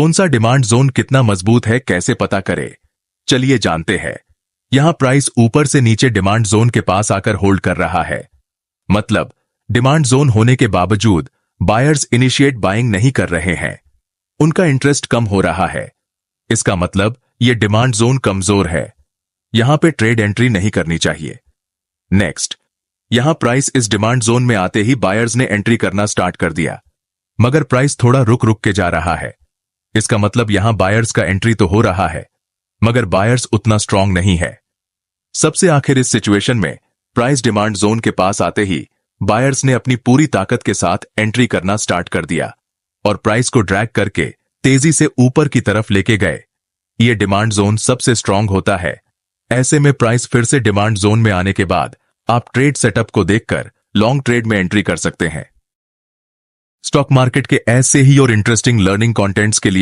कौन सा demand zone कितना मजबूत है कैसे पता करें चलिए जानते हैं यहां प्राइस ऊपर से नीचे डिमांड जोन के पास आकर होल्ड कर रहा है मतलब डिमांड जोन होने के बावजूद बायर्स इनिशिएट बाइंग नहीं कर रहे हैं उनका इंटरेस्ट कम हो रहा है इसका मतलब यह डिमांड जोन कमजोर है यहां पे ट्रेड एंट्री नहीं करनी चाहिए नेक्स्ट यहां प्राइस इस डिमांड जोन में आते ही बायर्स ने एंट्री करना स्टार्ट कर दिया मगर प्राइस थोड़ा रुक रुक के जा रहा है इसका मतलब यहां बायर्स का एंट्री तो हो रहा है मगर बायर्स उतना स्ट्रांग नहीं है सबसे आखिर इस सिचुएशन में प्राइस डिमांड जोन के पास आते ही बायर्स ने अपनी पूरी ताकत के साथ एंट्री करना स्टार्ट कर दिया और प्राइस को ड्रैग करके तेजी से ऊपर की तरफ लेके गए ये डिमांड जोन सबसे स्ट्रांग होता है ऐसे में प्राइस फिर से डिमांड जोन में आने के बाद आप ट्रेड सेटअप को देखकर लॉन्ग ट्रेड में एंट्री कर सकते हैं स्टॉक मार्केट के ऐसे ही और इंटरेस्टिंग लर्निंग कंटेंट्स के लिए